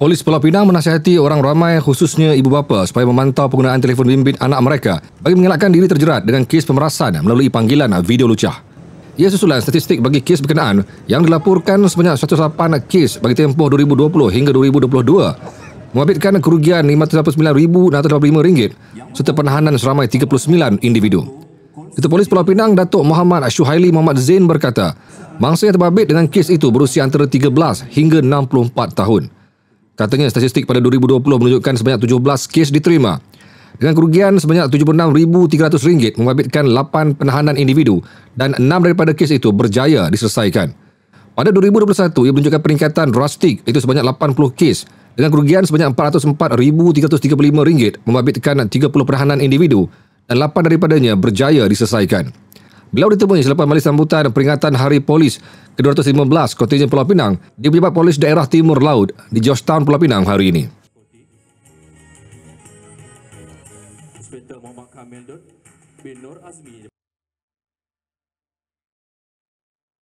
Polis Pulau Pinang menasihati orang ramai khususnya ibu bapa supaya memantau penggunaan telefon bimbit anak mereka bagi mengelakkan diri terjerat dengan kes pemerasan melalui panggilan video lucah. Ia susulan statistik bagi kes berkenaan yang dilaporkan sebanyak 108 kes bagi tempoh 2020 hingga 2022 mengabitkan kerugian RM589,625 serta penahanan seramai 39 individu. Ketua Polis Pulau Pinang Datuk Muhammad Ashuhaili Muhammad Zain berkata, mangsa yang terbabit dengan kes itu berusia antara 13 hingga 64 tahun. Katanya statistik pada 2020 menunjukkan sebanyak 17 kes diterima dengan kerugian sebanyak RM76,300 mengwabitkan 8 penahanan individu dan 6 daripada kes itu berjaya diselesaikan. Pada 2021, ia menunjukkan peningkatan drastik itu sebanyak 80 kes dengan kerugian sebanyak RM404,335 mengwabitkan 30 penahanan individu dan 8 daripadanya berjaya diselesaikan. Beliau ditemui selepas majlis sambutan peringatan Hari Polis ke-215 Kontinjen Pulau Pinang di pejabat polis daerah Timur Laut di Georgetown Pulau Pinang hari ini.